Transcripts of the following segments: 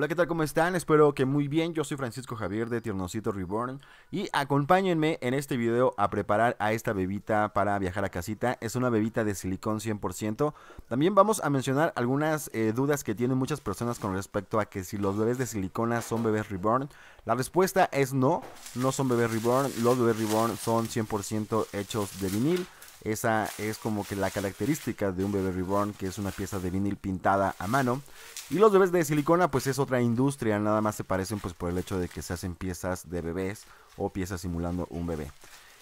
Hola, ¿qué tal? ¿Cómo están? Espero que muy bien. Yo soy Francisco Javier de Tiernocito Reborn y acompáñenme en este video a preparar a esta bebita para viajar a casita. Es una bebita de silicón 100%. También vamos a mencionar algunas eh, dudas que tienen muchas personas con respecto a que si los bebés de silicona son bebés reborn. La respuesta es no, no son bebés reborn. Los bebés reborn son 100% hechos de vinil. Esa es como que la característica de un bebé reborn, que es una pieza de vinil pintada a mano. Y los bebés de silicona, pues es otra industria, nada más se parecen pues por el hecho de que se hacen piezas de bebés o piezas simulando un bebé.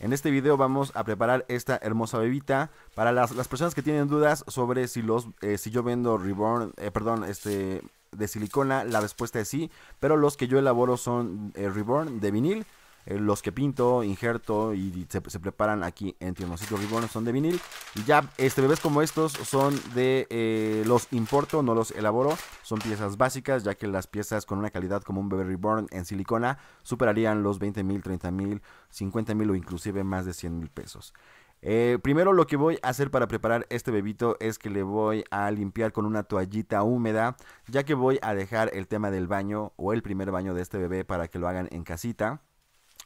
En este video vamos a preparar esta hermosa bebita para las, personas que tienen dudas sobre si los eh, si yo vendo reborn, eh, perdón, este de silicona, la respuesta es sí, pero los que yo elaboro son eh, reborn de vinil eh, los que pinto, injerto y, se, preparan aquí en Tiernocito Reborn son de vinil. Y ya este, bebés como estos son de... Eh, los importo, no los elaboro. Son piezas básicas, ya que las piezas con una calidad como un bebé reborn en silicona superarían los 20 mil, 30 mil, 50 mil o inclusive más de 100 mil pesos. Eh, primero lo que voy a hacer para preparar este bebito es que le voy a limpiar con una toallita húmeda, ya que voy a dejar el tema del baño o el primer baño de este bebé para que lo hagan en casita.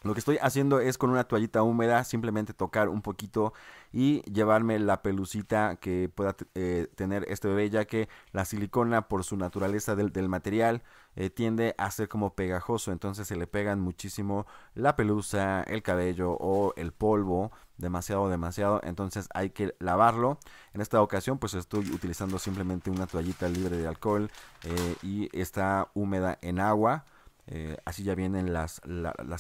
Lo que estoy haciendo es con una toallita húmeda simplemente tocar un poquito y llevarme la pelucita que pueda eh, tener este bebé, ya que la silicona por su naturaleza del, material eh, tiende a ser como pegajoso, entonces se le pegan muchísimo la pelusa, el cabello o el polvo, demasiado, demasiado, entonces hay que lavarlo. En esta ocasión pues estoy utilizando simplemente una toallita libre de alcohol eh, y está húmeda en agua. Eh, así ya vienen las,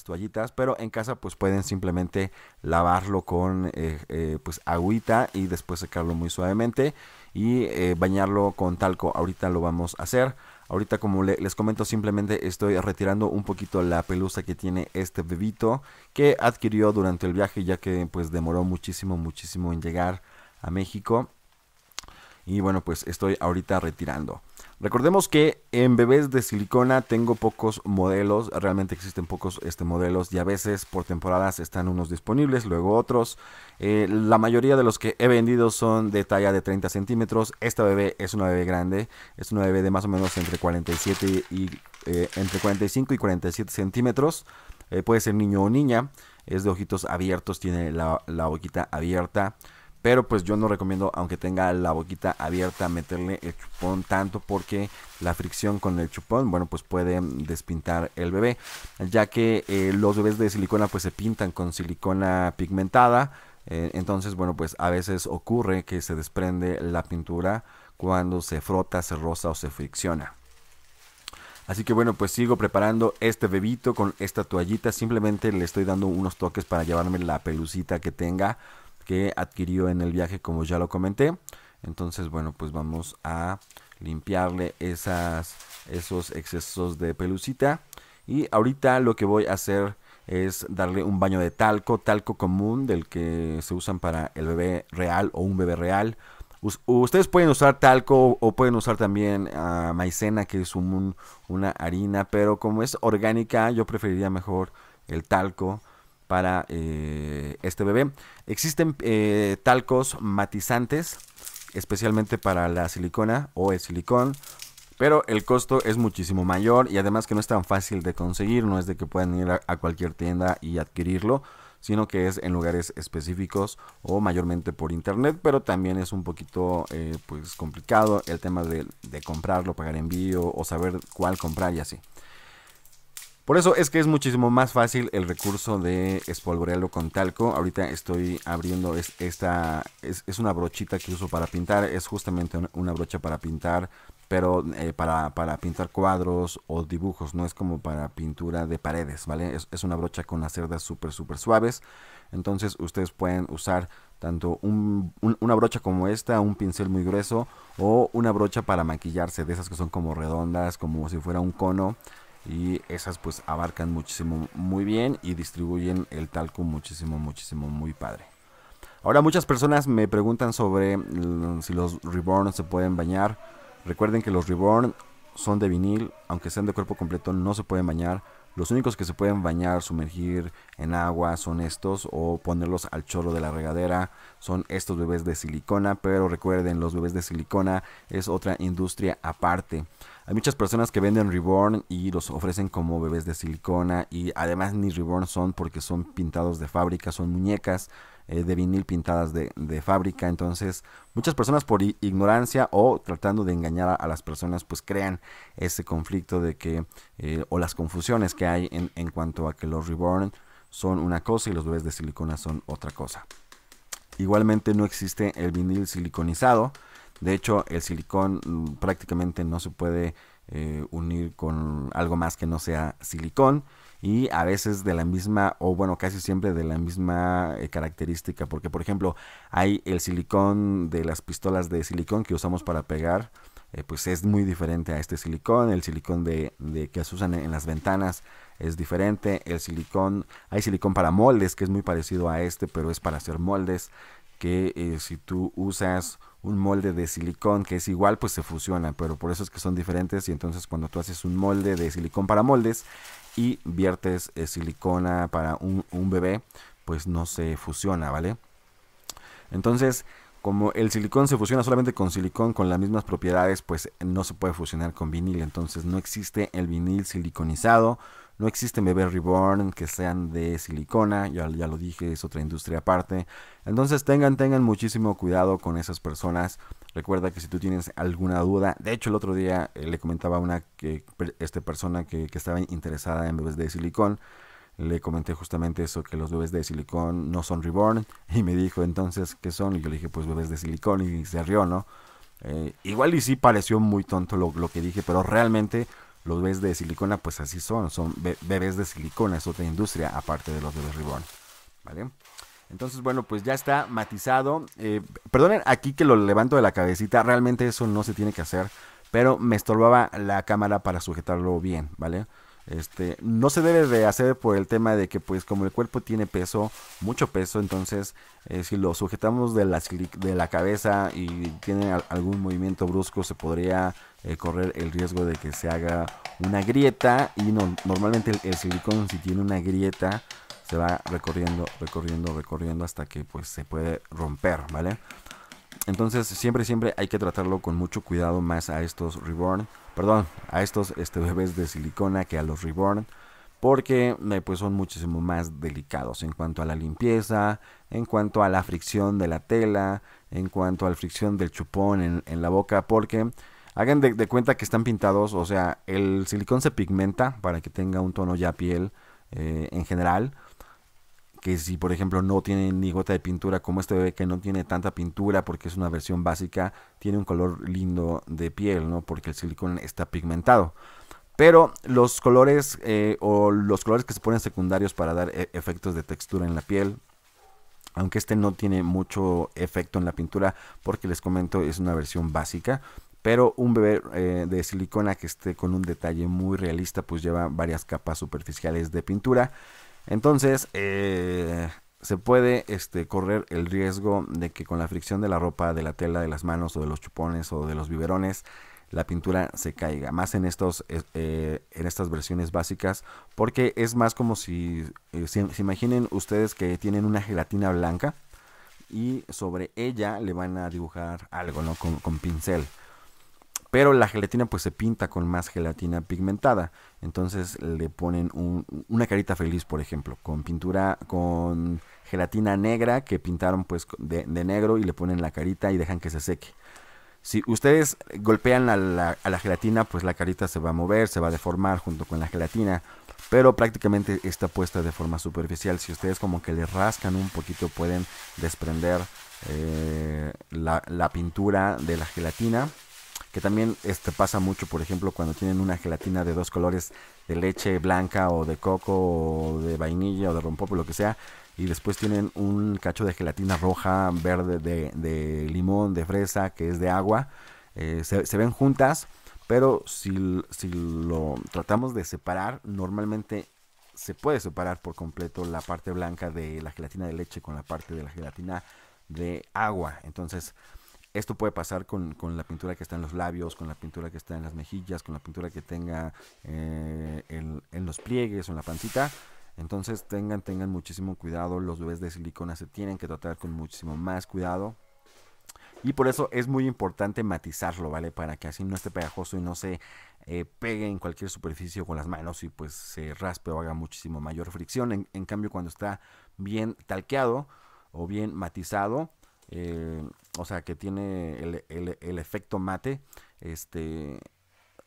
toallitas, pero en casa pues pueden simplemente lavarlo con eh, eh, pues agüita y después secarlo muy suavemente y bañarlo con talco. Ahorita lo vamos a hacer. Ahorita como les comento simplemente estoy retirando un poquito la pelusa que tiene este bebito que adquirió durante el viaje ya que pues demoró muchísimo muchísimo en llegar a México. Y bueno pues estoy ahorita retirando. Recordemos que en bebés de silicona tengo pocos modelos, realmente existen pocos este, modelos y a veces por temporadas están unos disponibles, luego otros. Eh, la mayoría de los que he vendido son de talla de 30 centímetros. Esta bebé es una bebé grande, es una bebé de más o menos entre 47 y eh, entre 45 y 47 centímetros. Eh, puede ser niño o niña, es de ojitos abiertos, tiene la, la boquita abierta. Pero pues yo no recomiendo, aunque tenga la boquita abierta, meterle el chupón tanto porque la fricción con el chupón, bueno, pues puede despintar el bebé. Ya que eh, los bebés de silicona pues se pintan con silicona pigmentada. Eh, entonces, bueno, pues a veces ocurre que se desprende la pintura cuando se frota, se roza o se fricciona. Así que bueno, pues sigo preparando este bebito con esta toallita. Simplemente le estoy dando unos toques para llevarme la pelucita que tenga que adquirió en el viaje, como ya lo comenté. Entonces, bueno, pues vamos a limpiarle esas, esos excesos de pelucita. Y ahorita lo que voy a hacer es darle un baño de talco, talco común del que se usan para el bebé real o un bebé real. Ustedes pueden usar talco o pueden usar también ah, maicena, que es una harina, pero como es orgánica, yo preferiría mejor el talco para eh, este bebé. Existen eh, talcos matizantes, especialmente para la silicona o el silicón. Pero el costo es muchísimo mayor y además que no es tan fácil de conseguir, no es de que puedan ir a, cualquier tienda y adquirirlo, sino que es en lugares específicos o mayormente por internet, pero también es un poquito eh, pues complicado el tema de comprarlo, pagar envío o saber cuál comprar y así. Por eso es que es muchísimo más fácil el recurso de espolvorearlo con talco. Ahorita estoy abriendo esta, es, una brochita que uso para pintar, es justamente una brocha para pintar, pero eh, para, pintar cuadros o dibujos, no es como para pintura de paredes, ¿vale? Es, una brocha con las cerdas súper, súper suaves. Entonces ustedes pueden usar tanto una brocha como esta, un pincel muy grueso o una brocha para maquillarse, de esas que son como redondas, como si fuera un cono y esas pues abarcan muchísimo muy bien y distribuyen el talco muchísimo muchísimo muy padre ahora muchas personas me preguntan sobre mm, si los reborn se pueden bañar recuerden que los reborn son de vinil aunque sean de cuerpo completo no se pueden bañar los únicos que se pueden bañar, sumergir en agua son estos o ponerlos al chorro de la regadera son estos bebés de silicona, pero recuerden, los bebés de silicona es otra industria aparte. Hay muchas personas que venden Reborn y los ofrecen como bebés de silicona y además ni Reborn son porque son pintados de fábrica, son muñecas eh, de vinil pintadas de, fábrica. Entonces muchas personas por ignorancia o tratando de engañar a, las personas pues crean ese conflicto de que eh, o las confusiones que hay en, en cuanto a que los Reborn son una cosa y los bebés de silicona son otra cosa. Igualmente no existe el vinil siliconizado de hecho, el silicón mm, prácticamente no se puede eh, unir con algo más que no sea silicón y a veces de la misma o bueno casi siempre de la misma eh, característica porque por ejemplo hay el silicón de las pistolas de silicón que usamos para pegar eh, pues es muy diferente a este silicón el silicón de, que se usan en, en las ventanas es diferente el silicón hay silicón para moldes que es muy parecido a este pero es para hacer moldes que eh, si tú usas un molde de silicón que es igual, pues se fusiona, pero por eso es que son diferentes y entonces cuando tú haces un molde de silicón para moldes y viertes eh, silicona para un, un bebé, pues no se fusiona, ¿vale? Entonces, como el silicón se fusiona solamente con silicón con las mismas propiedades, pues no se puede fusionar con vinil, entonces no existe el vinil siliconizado no existen bebés reborn que sean de silicona, ya, ya lo dije, es otra industria aparte. Entonces tengan, tengan muchísimo cuidado con esas personas. Recuerda que si tú tienes alguna duda, de hecho el otro día eh, le comentaba a una que, este persona que, estaba interesada en bebés de silicón, le comenté justamente eso, que los bebés de silicón no son reborn, y me dijo entonces qué son, y yo le dije pues bebés de silicona y se rió, ¿no? Eh, igual y sí pareció muy tonto lo que dije, pero realmente los bebés de silicona, pues así son, son bebés de silicona, es otra industria aparte de los bebés reborn. ¿Vale? Entonces, bueno, pues ya está matizado. Eh, perdonen aquí que lo levanto de la cabecita, realmente eso no se tiene que hacer, pero me estorbaba la cámara para sujetarlo bien, ¿vale? Este, no se debe de hacer por el tema de que pues como el cuerpo tiene peso, mucho peso, entonces eh, si lo sujetamos de la, de la cabeza y tiene algún movimiento brusco se podría eh, correr el riesgo de que se haga una grieta y normalmente el, el silicón si tiene una grieta se va recorriendo, recorriendo, recorriendo hasta que pues se puede romper, ¿vale? Entonces siempre, siempre hay que tratarlo con mucho cuidado más a estos reborn perdón, a estos este, bebés de silicona que a los reborn, porque eh, pues son muchísimo más delicados en cuanto a la limpieza, en cuanto a la fricción de la tela, en cuanto a la fricción del chupón en, la boca, porque hagan de, cuenta que están pintados, o sea, el silicón se pigmenta para que tenga un tono ya piel eh, en general, que si por ejemplo no tiene ni gota de pintura, como este bebé que no tiene tanta pintura porque es una versión básica, tiene un color lindo de piel, ¿no? Porque el silicón está pigmentado. Pero los colores eh, o los colores que se ponen secundarios para dar eh, efectos de textura en la piel, aunque este no tiene mucho efecto en la pintura porque les comento es una versión básica, pero un bebé eh, de silicona que esté con un detalle muy realista pues lleva varias capas superficiales de pintura entonces, eh, se puede este, correr el riesgo de que con la fricción de la ropa, de la tela, de las manos o de los chupones o de los biberones, la pintura se caiga. Más en, eh, en estas versiones básicas, porque es más como si, eh, se imaginen ustedes que tienen una gelatina blanca y sobre ella le van a dibujar algo, ¿no? con pincel. Pero la gelatina pues se pinta con más gelatina pigmentada. Entonces le ponen una carita feliz, por ejemplo, con pintura, con gelatina negra que pintaron pues de, negro y le ponen la carita y dejan que se seque. Si ustedes golpean a la, gelatina, pues la carita se va a mover, se va a deformar junto con la gelatina. Pero prácticamente está puesta de forma superficial. Si ustedes como que le rascan un poquito pueden desprender eh, la pintura de la gelatina que también este, pasa mucho, por ejemplo, cuando tienen una gelatina de dos colores de leche blanca o de coco o de vainilla o de rompope, lo que sea, y después tienen un cacho de gelatina roja, verde, de, limón, de fresa, que es de agua, eh, se, ven juntas, pero si, si lo tratamos de separar, normalmente se puede separar por completo la parte blanca de la gelatina de leche con la parte de la gelatina de agua. Entonces, esto puede pasar con, la pintura que está en los labios, con la pintura que está en las mejillas, con la pintura que tenga eh, en, los pliegues o en la pancita. Entonces tengan, tengan muchísimo cuidado. Los bebés de silicona se tienen que tratar con muchísimo más cuidado. Y por eso es muy importante matizarlo, ¿vale? Para que así no esté pegajoso y no se eh, pegue en cualquier superficie con las manos y pues se raspe o haga muchísimo mayor fricción. en cambio, cuando está bien talqueado o bien matizado, eh, o sea, que tiene el, efecto mate, este,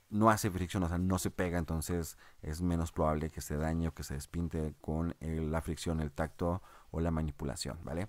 no hace fricción, o sea, no se pega, entonces es menos probable que se dañe o que se despinte con la fricción, el tacto o la manipulación, ¿vale?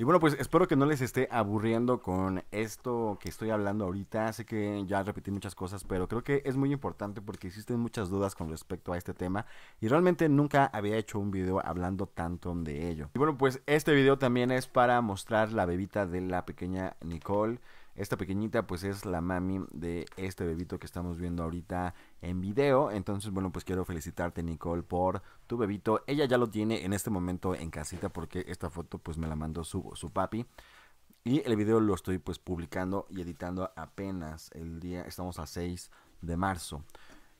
Y bueno, pues espero que no les esté aburriendo con esto que estoy hablando ahorita. Sé que ya repetí muchas cosas, pero creo que es muy importante porque existen muchas dudas con respecto a este tema. Y realmente nunca había hecho un video hablando tanto de ello. Y bueno, pues este video también es para mostrar la bebita de la pequeña Nicole. Esta pequeñita pues es la mami de este bebito que estamos viendo ahorita en video. Entonces, bueno, pues quiero felicitarte Nicole por tu bebito. Ella ya lo tiene en este momento en casita porque esta foto pues me la mandó su, papi. Y el video lo estoy pues publicando y editando apenas el día, estamos a 6 de marzo.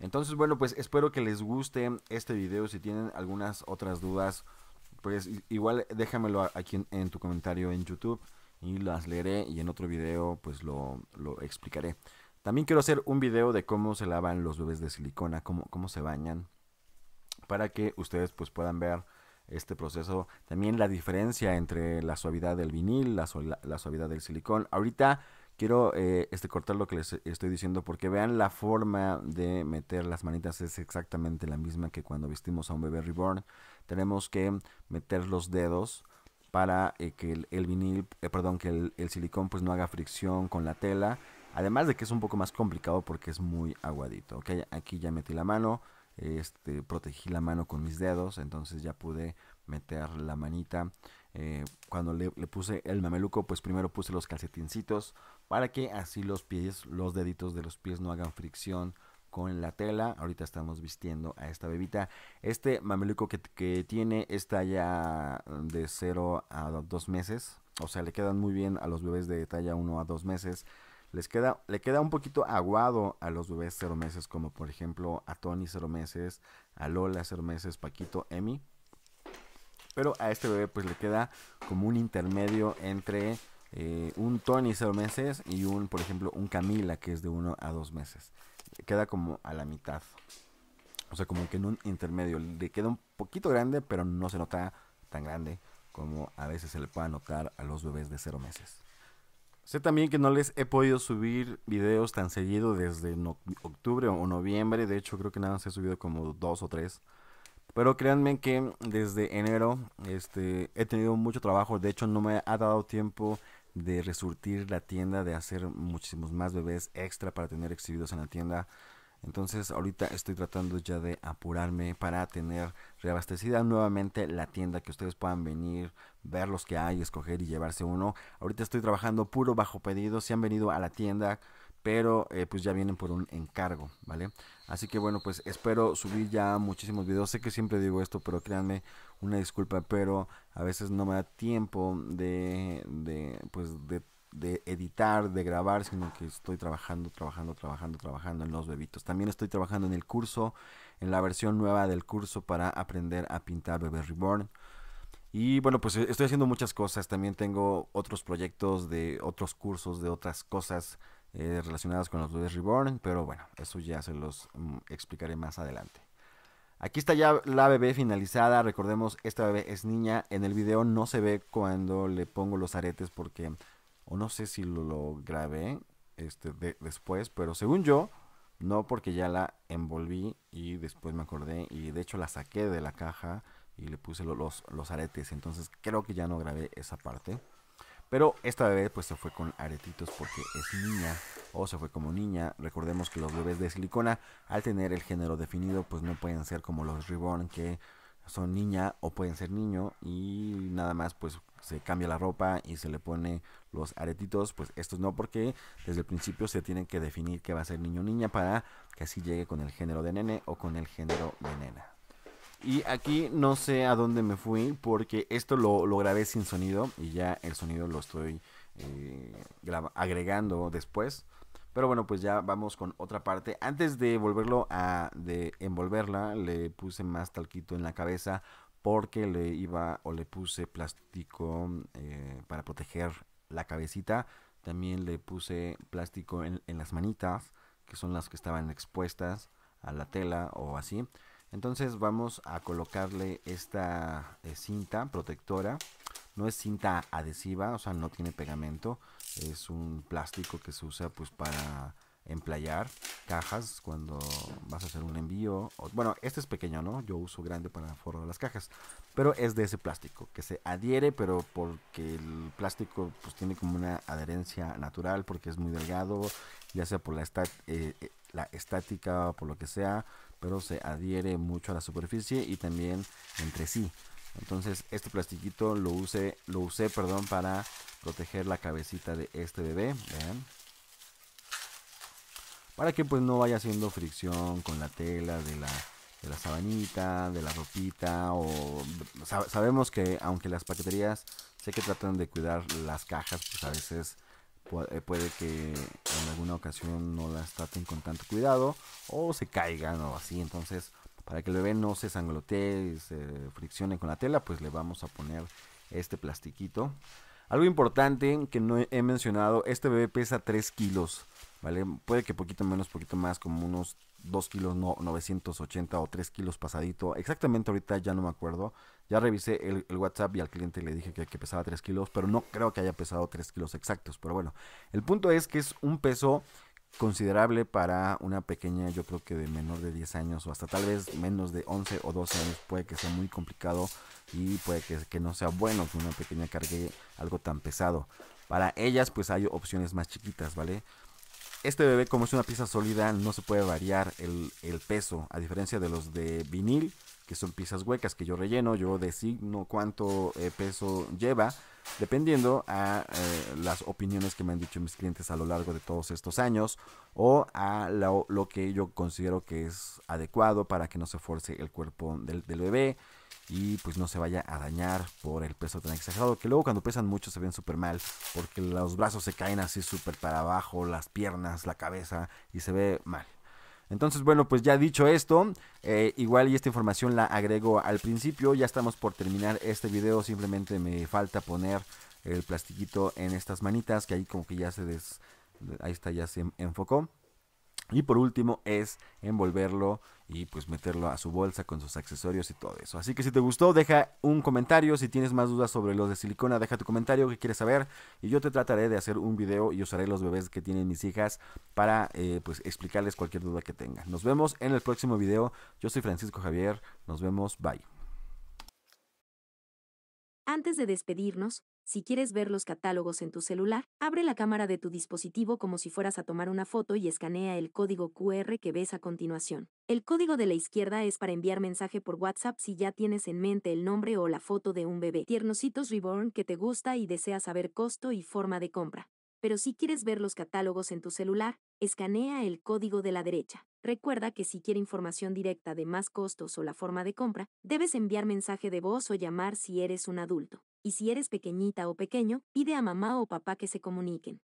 Entonces, bueno, pues espero que les guste este video. Si tienen algunas otras dudas, pues igual déjamelo aquí en tu comentario en YouTube y las leeré y en otro video pues lo, explicaré. También quiero hacer un video de cómo se lavan los bebés de silicona, cómo, cómo se bañan, para que ustedes pues puedan ver este proceso. También la diferencia entre la suavidad del vinil, la, la suavidad del silicón. Ahorita quiero eh, este, cortar lo que les estoy diciendo porque vean la forma de meter las manitas es exactamente la misma que cuando vestimos a un bebé reborn. Tenemos que meter los dedos para eh, que el, vinil, eh, perdón, que el, silicón pues no haga fricción con la tela. Además de que es un poco más complicado porque es muy aguadito. ¿ok? Aquí ya metí la mano, este, protegí la mano con mis dedos, entonces ya pude meter la manita. Eh, cuando le, le, puse el mameluco, pues primero puse los calcetincitos para que así los pies, los deditos de los pies no hagan fricción con la tela. Ahorita estamos vistiendo a esta bebita. Este mameluco que, tiene es ya mm, de 0 a 2 meses. O sea, le quedan muy bien a los bebés de talla 1 a 2 meses. Les queda, le queda un poquito aguado a los bebés 0 meses, como por ejemplo a Tony 0 meses, a Lola 0 meses, Paquito, Emi. Pero a este bebé pues le queda como un intermedio entre eh, un Tony 0 meses y un, por ejemplo, un Camila que es de 1 a 2 meses queda como a la mitad. O sea, como que en un intermedio. Le queda un poquito grande, pero no se nota tan grande como a veces se le puede notar a los bebés de cero meses. Sé también que no les he podido subir videos tan seguido desde octubre o noviembre. De hecho, creo que nada más he subido como dos o tres. Pero créanme que desde enero este, he tenido mucho trabajo. De hecho, no me ha dado tiempo de resurtir la tienda, de hacer muchísimos más bebés extra para tener exhibidos en la tienda. Entonces ahorita estoy tratando ya de apurarme para tener reabastecida nuevamente la tienda, que ustedes puedan venir, ver los que hay, escoger y llevarse uno. Ahorita estoy trabajando puro bajo pedido, si han venido a la tienda, pero eh, pues ya vienen por un encargo, ¿vale? Así que bueno, pues espero subir ya muchísimos videos. Sé que siempre digo esto, pero créanme, una disculpa, pero a veces no me da tiempo pues, de, editar, de grabar, sino que estoy trabajando, trabajando, trabajando, trabajando en los bebitos. También estoy trabajando en el curso, en la versión nueva del curso para aprender a pintar Bebé Reborn. Y bueno, pues estoy haciendo muchas cosas. También tengo otros proyectos de otros cursos, de otras cosas eh, relacionadas con los Dudes Reborn, pero bueno, eso ya se los mm, explicaré más adelante. Aquí está ya la bebé finalizada, recordemos, esta bebé es niña, en el video no se ve cuando le pongo los aretes porque, o no sé si lo, grabé este, después, pero según yo, no porque ya la envolví y después me acordé y de hecho la saqué de la caja y le puse los, los aretes, entonces creo que ya no grabé esa parte. Pero esta bebé pues se fue con aretitos porque es niña o se fue como niña. Recordemos que los bebés de silicona al tener el género definido pues no pueden ser como los reborn que son niña o pueden ser niño y nada más pues se cambia la ropa y se le pone los aretitos, pues estos no porque desde el principio se tienen que definir que va a ser niño o niña para que así llegue con el género de nene o con el género de nena. Y aquí no sé a dónde me fui porque esto lo, grabé sin sonido y ya el sonido lo estoy eh, agregando después. Pero bueno, pues ya vamos con otra parte. Antes de volverlo a de envolverla, le puse más talquito en la cabeza porque le iba o le puse plástico eh, para proteger la cabecita. También le puse plástico en las manitas, que son las que estaban expuestas a la tela o así. Entonces vamos a colocarle esta eh, cinta protectora. No es cinta adhesiva, o sea, no tiene pegamento. Es un plástico que se usa pues para emplayar cajas cuando vas a hacer un envío. Bueno, este es pequeño, ¿no? Yo uso grande para forrar las cajas. Pero es de ese plástico, que se adhiere, pero porque el plástico pues tiene como una adherencia natural, porque es muy delgado, ya sea por la, eh, eh, la estática o por lo que sea pero se adhiere mucho a la superficie y también entre sí. Entonces este plastiquito lo usé, lo usé perdón, para proteger la cabecita de este bebé. Para que pues no vaya haciendo fricción con la tela de la, de la sabanita, de la ropita. O sabemos que aunque las paqueterías sé que tratan de cuidar las cajas, pues a veces eh, puede que en alguna ocasión no las traten con tanto cuidado o se caigan o así. Entonces, para que el bebé no se sanglotee y se friccione con la tela, pues le vamos a poner este plastiquito. Algo importante que no he mencionado, este bebé pesa 3 kilos, ¿vale? Puede que poquito menos, poquito más, como unos 2 kilos no, 980 o 3 kilos pasadito. Exactamente ahorita ya no me acuerdo. Ya revisé el, WhatsApp y al cliente le dije que, que pesaba 3 kilos, pero no creo que haya pesado 3 kilos exactos. Pero bueno, el punto es que es un peso considerable para una pequeña, yo creo que de menor de 10 años o hasta tal vez menos de 11 o 12 años, puede que sea muy complicado y puede que, no sea bueno que una pequeña cargue algo tan pesado. Para ellas pues hay opciones más chiquitas, ¿vale? Este bebé como es una pieza sólida no se puede variar el peso, a diferencia de los de vinil que son piezas huecas que yo relleno, yo designo cuánto eh, peso lleva, dependiendo a eh, las opiniones que me han dicho mis clientes a lo largo de todos estos años o a lo, que yo considero que es adecuado para que no se force el cuerpo del, del bebé y pues no se vaya a dañar por el peso tan exagerado que luego cuando pesan mucho se ven súper mal porque los brazos se caen así súper para abajo, las piernas, la cabeza y se ve mal. Entonces, bueno, pues ya dicho esto, eh, igual y esta información la agrego al principio. Ya estamos por terminar este video. Simplemente me falta poner el plastiquito en estas manitas que ahí como que ya se des... Ahí está, ya se enfocó. Y por último es envolverlo y pues meterlo a su bolsa con sus accesorios y todo eso. Así que si te gustó, deja un comentario. Si tienes más dudas sobre los de silicona, deja tu comentario que quieres saber. Y yo te trataré de hacer un video y usaré los bebés que tienen mis hijas para eh, pues explicarles cualquier duda que tengan. Nos vemos en el próximo video. Yo soy Francisco Javier. Nos vemos. Bye. Antes de despedirnos, si quieres ver los catálogos en tu celular, abre la cámara de tu dispositivo como si fueras a tomar una foto y escanea el código QR que ves a continuación. El código de la izquierda es para enviar mensaje por WhatsApp si ya tienes en mente el nombre o la foto de un bebé tiernositos reborn que te gusta y deseas saber costo y forma de compra. Pero si quieres ver los catálogos en tu celular, escanea el código de la derecha. Recuerda que si quiere información directa de más costos o la forma de compra, debes enviar mensaje de voz o llamar si eres un adulto y si eres pequeñita o pequeño, pide a mamá o papá que se comuniquen.